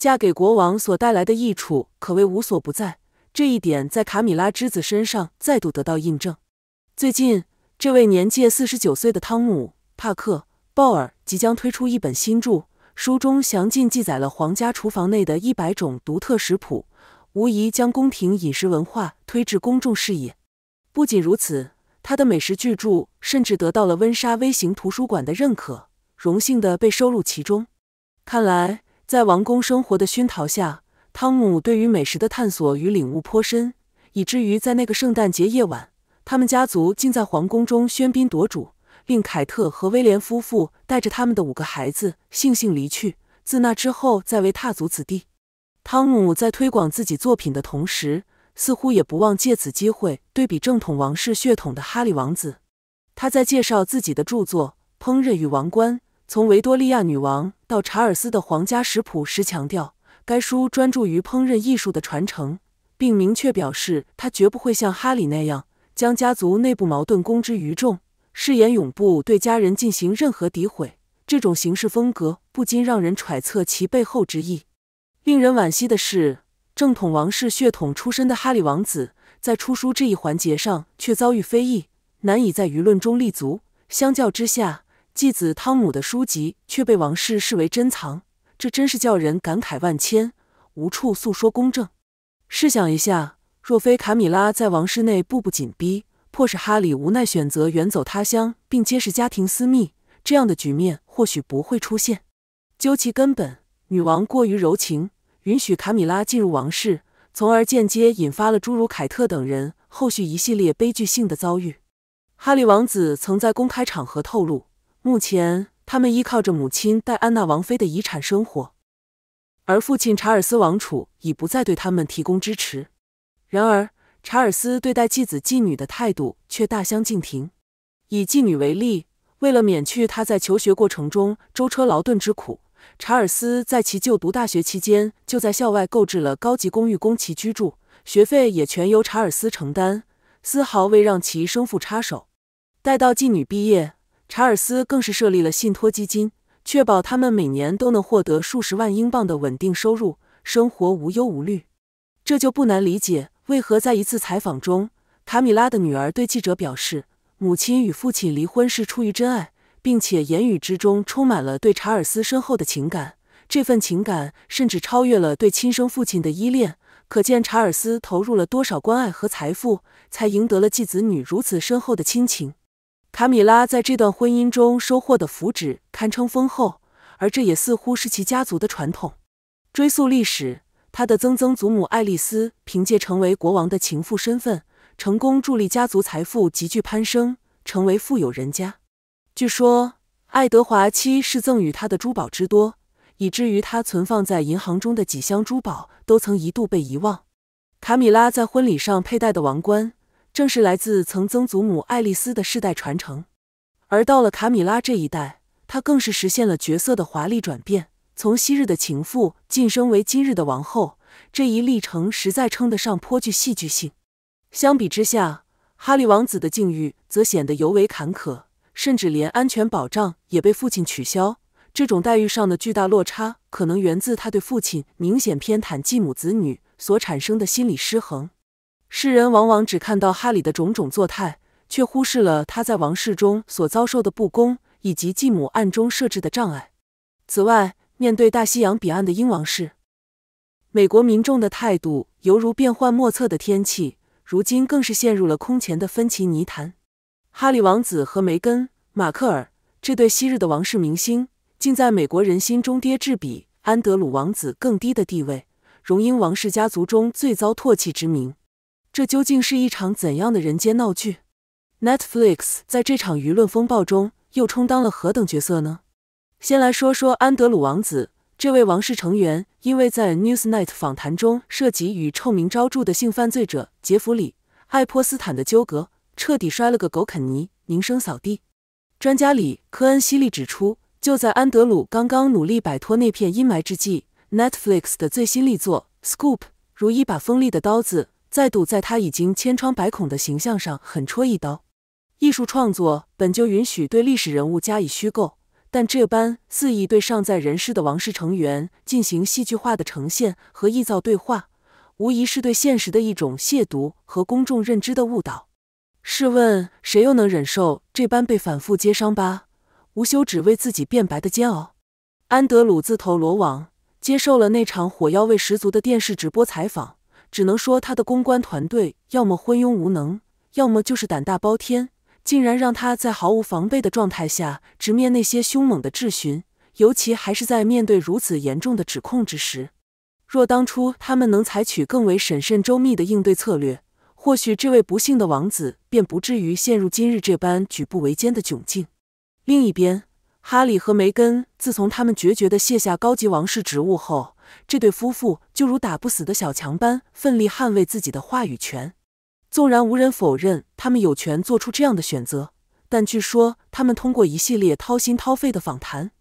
嫁给国王所带来的益处可谓无所不在，这一点在卡米拉之子身上再度得到印证。最近，这位年届四十九岁的汤姆·帕克·鲍尔即将推出一本新著，书中详尽记载了皇家厨房内的一百种独特食谱，无疑将宫廷饮食文化推至公众视野。不仅如此，他的美食巨著甚至得到了温莎微型图书馆的认可，荣幸的被收录其中。看来。在王宫生活的熏陶下，汤姆对于美食的探索与领悟颇深，以至于在那个圣诞节夜晚，他们家族竟在皇宫中喧宾夺主，令凯特和威廉夫妇带着他们的五个孩子悻悻离去。自那之后，再未踏足此地。汤姆在推广自己作品的同时，似乎也不忘借此机会对比正统王室血统的哈利王子。他在介绍自己的著作《烹饪与王冠》。从维多利亚女王到查尔斯的皇家食谱时强调，该书专注于烹饪艺术的传承，并明确表示他绝不会像哈里那样将家族内部矛盾公之于众，誓言永不对家人进行任何诋毁。这种行事风格不禁让人揣测其背后之意。令人惋惜的是，正统王室血统出身的哈里王子，在出书这一环节上却遭遇非议，难以在舆论中立足。相较之下，继子汤姆的书籍却被王室视为珍藏，这真是叫人感慨万千，无处诉说公正。试想一下，若非卡米拉在王室内步步紧逼，迫使哈利无奈选择远走他乡并揭示家庭私密，这样的局面或许不会出现。究其根本，女王过于柔情，允许卡米拉进入王室，从而间接引发了诸如凯特等人后续一系列悲剧性的遭遇。哈利王子曾在公开场合透露。目前，他们依靠着母亲戴安娜王妃的遗产生活，而父亲查尔斯王储已不再对他们提供支持。然而，查尔斯对待继子继女的态度却大相径庭。以继女为例，为了免去她在求学过程中舟车劳顿之苦，查尔斯在其就读大学期间就在校外购置了高级公寓供其居住，学费也全由查尔斯承担，丝毫未让其生父插手。待到继女毕业。查尔斯更是设立了信托基金，确保他们每年都能获得数十万英镑的稳定收入，生活无忧无虑。这就不难理解，为何在一次采访中，卡米拉的女儿对记者表示，母亲与父亲离婚是出于真爱，并且言语之中充满了对查尔斯深厚的情感。这份情感甚至超越了对亲生父亲的依恋。可见，查尔斯投入了多少关爱和财富，才赢得了继子女如此深厚的亲情。卡米拉在这段婚姻中收获的福祉堪称丰厚，而这也似乎是其家族的传统。追溯历史，他的曾曾祖母爱丽丝凭借成为国王的情妇身份，成功助力家族财富急剧攀升，成为富有人家。据说，爱德华七世赠予他的珠宝之多，以至于他存放在银行中的几箱珠宝都曾一度被遗忘。卡米拉在婚礼上佩戴的王冠。正是来自曾曾祖母爱丽丝的世代传承，而到了卡米拉这一代，她更是实现了角色的华丽转变，从昔日的情妇晋升为今日的王后，这一历程实在称得上颇具戏剧性。相比之下，哈利王子的境遇则显得尤为坎坷，甚至连安全保障也被父亲取消。这种待遇上的巨大落差，可能源自他对父亲明显偏袒继母子女所产生的心理失衡。世人往往只看到哈里的种种作态，却忽视了他在王室中所遭受的不公，以及继母暗中设置的障碍。此外，面对大西洋彼岸的英王室，美国民众的态度犹如变幻莫测的天气，如今更是陷入了空前的分歧泥潭。哈里王子和梅根·马克尔这对昔日的王室明星，竟在美国人心中跌至比安德鲁王子更低的地位，荣膺王室家族中最遭唾弃之名。这究竟是一场怎样的人间闹剧？Netflix 在这场舆论风暴中又充当了何等角色呢？先来说说安德鲁王子，这位王室成员，因为在 Newsnight 访谈中涉及与臭名昭著的性犯罪者杰弗里·爱泼斯坦的纠葛，彻底摔了个狗啃泥，名声扫地。专家里科恩西利指出，就在安德鲁刚刚努力摆脱那片阴霾之际，Netflix 的最新力作《s c o o p 如一把锋利的刀子。再堵在他已经千疮百孔的形象上狠戳一刀。艺术创作本就允许对历史人物加以虚构，但这般肆意对尚在人世的王室成员进行戏剧化的呈现和臆造对话，无疑是对现实的一种亵渎和公众认知的误导。试问，谁又能忍受这般被反复揭伤疤、无休止为自己辩白的煎熬？安德鲁自投罗网，接受了那场火药味十足的电视直播采访。只能说他的公关团队要么昏庸无能，要么就是胆大包天，竟然让他在毫无防备的状态下直面那些凶猛的质询，尤其还是在面对如此严重的指控之时。若当初他们能采取更为审慎周密的应对策略，或许这位不幸的王子便不至于陷入今日这般举步维艰的窘境。另一边，哈里和梅根自从他们决绝地卸下高级王室职务后。这对夫妇就如打不死的小强般，奋力捍卫自己的话语权。纵然无人否认他们有权做出这样的选择，但据说他们通过一系列掏心掏肺的访谈，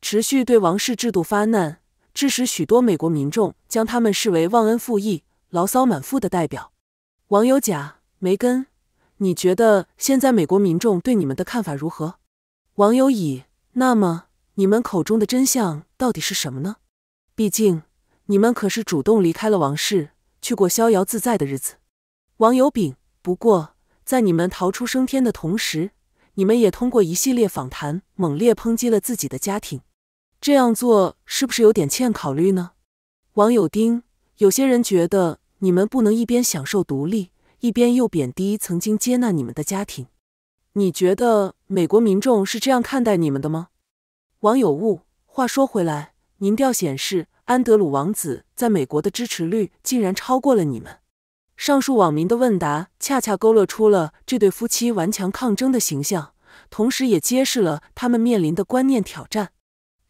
持续对王室制度发难，致使许多美国民众将他们视为忘恩负义、牢骚满腹的代表。网友甲：梅根，你觉得现在美国民众对你们的看法如何？网友乙：那么你们口中的真相到底是什么呢？毕竟，你们可是主动离开了王室，去过逍遥自在的日子。网友丙，不过在你们逃出升天的同时，你们也通过一系列访谈猛烈抨击了自己的家庭，这样做是不是有点欠考虑呢？网友丁，有些人觉得你们不能一边享受独立，一边又贬低曾经接纳你们的家庭。你觉得美国民众是这样看待你们的吗？网友物，话说回来。民调显示，安德鲁王子在美国的支持率竟然超过了你们。上述网民的问答恰恰勾勒出了这对夫妻顽强抗争的形象，同时也揭示了他们面临的观念挑战。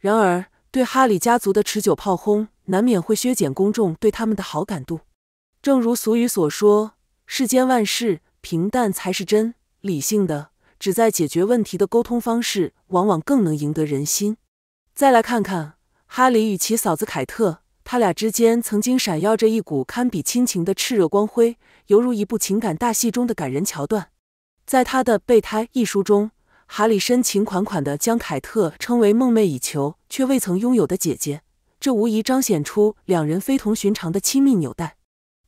然而，对哈里家族的持久炮轰难免会削减公众对他们的好感度。正如俗语所说，世间万事平淡才是真。理性的、旨在解决问题的沟通方式，往往更能赢得人心。再来看看。哈里与其嫂子凯特，他俩之间曾经闪耀着一股堪比亲情的炽热光辉，犹如一部情感大戏中的感人桥段。在他的《备胎》一书中，哈里深情款款地将凯特称为梦寐以求却未曾拥有的姐姐，这无疑彰显出两人非同寻常的亲密纽带。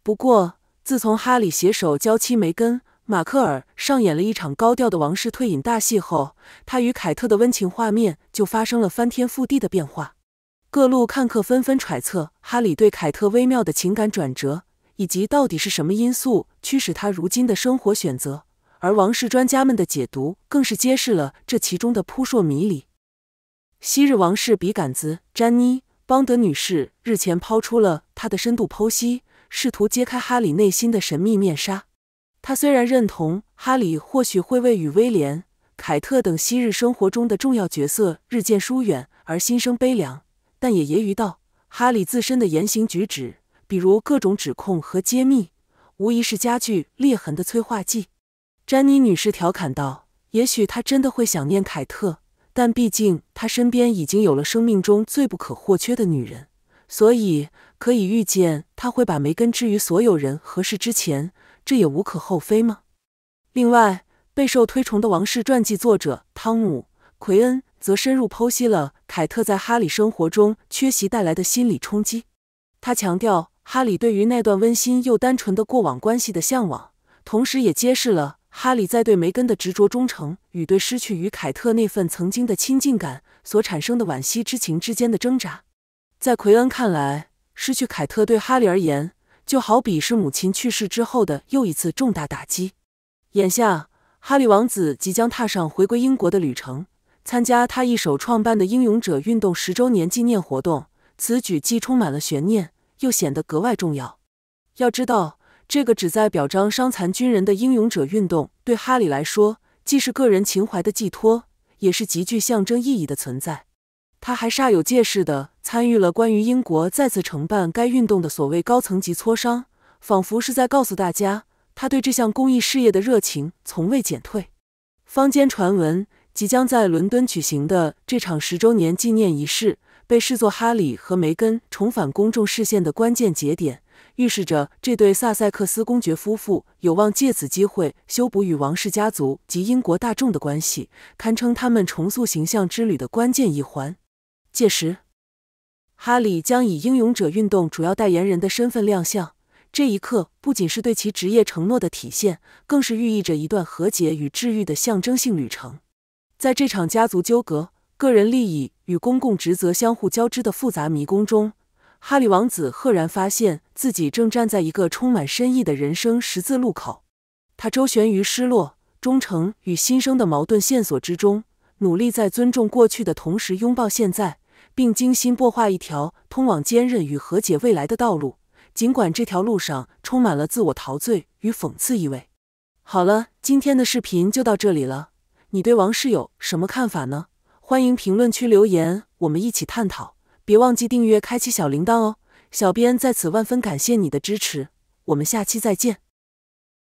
不过，自从哈里携手娇妻梅根·马克尔上演了一场高调的王室退隐大戏后，他与凯特的温情画面就发生了翻天覆地的变化。各路看客纷纷揣测哈里对凯特微妙的情感转折，以及到底是什么因素驱使他如今的生活选择。而王室专家们的解读更是揭示了这其中的扑朔迷离。昔日王室笔杆子詹妮·邦德女士日前抛出了她的深度剖析，试图揭开哈里内心的神秘面纱。她虽然认同哈里或许会为与威廉、凯特等昔日生活中的重要角色日渐疏远而心生悲凉。但也揶揄道：“哈里自身的言行举止，比如各种指控和揭秘，无疑是加剧裂痕的催化剂。”詹妮女士调侃道：“也许他真的会想念凯特，但毕竟他身边已经有了生命中最不可或缺的女人，所以可以预见他会把梅根置于所有人和事之前，这也无可厚非吗？”另外，备受推崇的王室传记作者汤姆·奎恩。则深入剖析了凯特在哈里生活中缺席带来的心理冲击。他强调哈里对于那段温馨又单纯的过往关系的向往，同时也揭示了哈里在对梅根的执着忠诚与对失去与凯特那份曾经的亲近感所产生的惋惜之情之间的挣扎。在奎恩看来，失去凯特对哈里而言就好比是母亲去世之后的又一次重大打击。眼下，哈里王子即将踏上回归英国的旅程。参加他一手创办的“英勇者运动”十周年纪念活动，此举既充满了悬念，又显得格外重要。要知道，这个旨在表彰伤残军人的“英勇者运动”，对哈里来说，既是个人情怀的寄托，也是极具象征意义的存在。他还煞有介事地参与了关于英国再次承办该运动的所谓高层级磋商，仿佛是在告诉大家，他对这项公益事业的热情从未减退。坊间传闻。即将在伦敦举行的这场十周年纪念仪式，被视作哈里和梅根重返公众视线的关键节点，预示着这对萨塞克斯公爵夫妇有望借此机会修补与王室家族及英国大众的关系，堪称他们重塑形象之旅的关键一环。届时，哈里将以“英勇者运动”主要代言人的身份亮相，这一刻不仅是对其职业承诺的体现，更是寓意着一段和解与治愈的象征性旅程。在这场家族纠葛、个人利益与公共职责相互交织的复杂迷宫中，哈利王子赫然发现自己正站在一个充满深意的人生十字路口。他周旋于失落、忠诚与新生的矛盾线索之中，努力在尊重过去的同时拥抱现在，并精心擘画一条通往坚韧与和解未来的道路。尽管这条路上充满了自我陶醉与讽刺意味。好了，今天的视频就到这里了。你对王室有什么看法呢？欢迎评论区留言，我们一起探讨。别忘记订阅、开启小铃铛哦！小编在此万分感谢你的支持，我们下期再见。